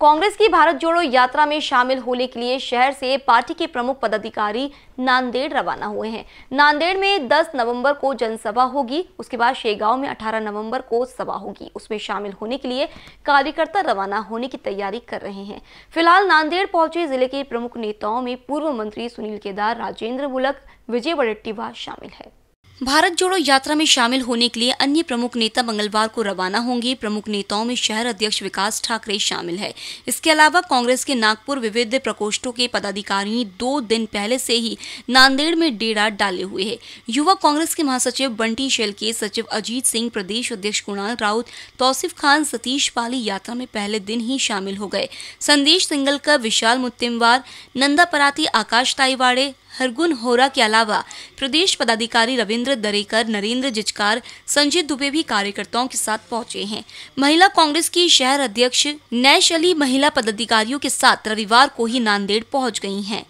कांग्रेस की भारत जोड़ो यात्रा में शामिल होने के लिए शहर से पार्टी के प्रमुख पदाधिकारी नांदेड़ रवाना हुए हैं नांदेड़ में 10 नवंबर को जनसभा होगी उसके बाद शेगांव में 18 नवंबर को सभा होगी उसमें शामिल होने के लिए कार्यकर्ता रवाना होने की तैयारी कर रहे हैं फिलहाल नांदेड़ पहुंचे जिले के प्रमुख नेताओं में पूर्व मंत्री सुनील केदार राजेंद्र बुलक विजय बडेट्टीवार शामिल है भारत जोड़ो यात्रा में शामिल होने के लिए अन्य प्रमुख नेता मंगलवार को रवाना होंगे प्रमुख नेताओं में शहर अध्यक्ष विकास ठाकरे शामिल है इसके अलावा कांग्रेस के नागपुर विविध प्रकोष्ठों के पदाधिकारी दो दिन पहले से ही नांदेड़ में डेरा डाले हुए है युवा कांग्रेस के महासचिव बंटी शेल के सचिव अजीत सिंह प्रदेश अध्यक्ष कुणाल राउत तौसिफ खान सतीश पाली यात्रा में पहले दिन ही शामिल हो गए संदेश सिंगल का विशाल मुत्तिमवार नंदा पराती आकाश ताईवाड़े हरगुन होरा के अलावा प्रदेश पदाधिकारी रविंद्र दरेकर नरेंद्र जिचकार संजय दुबे भी कार्यकर्ताओं के साथ पहुंचे हैं महिला कांग्रेस की शहर अध्यक्ष नैश अली महिला पदाधिकारियों के साथ रविवार को ही नांदेड़ पहुँच गई है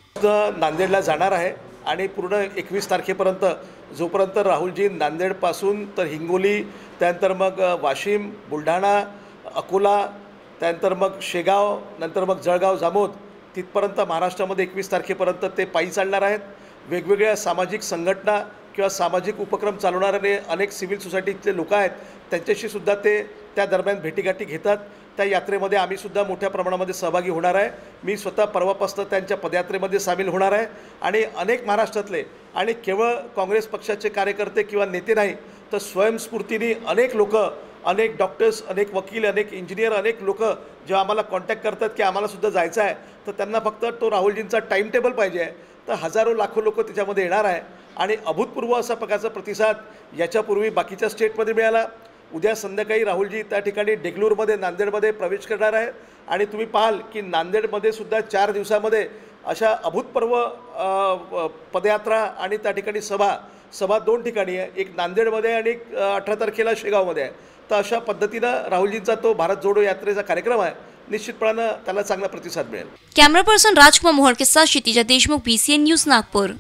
नांदेड़ जाणार आहे आणि पूर्ण एकवीस तारखेपर्यंत जोपर्यंत राहुलजी नांदेडपासून तर हिंगोली त्यानंतर मग वाशिम बुलढाणा अकोला त्यानंतर मग शेगाव नंतर मग जळगाव जामोद तिथपर्यंत महाराष्ट्रामध्ये एकवीस तारखेपर्यंत ते पायी चालणार आहेत वेगवेगळ्या सामाजिक संघटना किंवा सामाजिक उपक्रम चालवणारे अनेक सिव्हिल सोसायटीतले लोक आहेत त्यांच्याशी सुद्धा ते त्या दरम्यान भेटीगाठी घेतात त्या यात्रेमध्ये आम्हीसुद्धा मोठ्या प्रमाणामध्ये सहभागी होणार आहे मी स्वतः परवापासून त्यांच्या पदयात्रेमध्ये सामील होणार आहे आणि अनेक महाराष्ट्रातले आणि केवळ काँग्रेस पक्षाचे कार्यकर्ते किंवा नेते नाही तर स्वयंस्फूर्तीने अनेक लोक अनेक डॉक्टर्स अनेक वकील अनेक इंजिनियर अनेक लोक जे आम्हाला कॉन्टॅक्ट करतात की आम्हालासुद्धा जायचं आहे तर त्यांना फक्त तो राहुलजींचा टाईम टेबल पाहिजे आहे तर हजारो लाखो लोक त्याच्यामध्ये येणार आहे आणि अभूतपूर्व असा प्रकारचा प्रतिसाद याच्यापूर्वी बाकीच्या स्टेटमध्ये मिळाला उद्या संध्याकाळी राहुलजी त्या ठिकाणी डेगलूरमध्ये नांदेडमध्ये प्रवेश करणार आहे आणि तुम्ही पाहाल की नांदेडमध्ये सुद्धा चार दिवसामध्ये अशा अभूतपूर्व पदयात्रा आणि त्या ठिकाणी सभा सभा दोन ठिकाणी आहे एक नांदेडमध्ये आणि एक अठरा तारखेला शेगावमध्ये आहे तर अशा पद्धतीनं राहुलजींचा तो भारत जोडो यात्रेचा कार्यक्रम आहे निश्चितपणानं त्याला चांगला प्रतिसाद मिळेल कॅमेरा पर्सन राजकुमार के साथ Kshitija Deshmukh B C N news Nagpur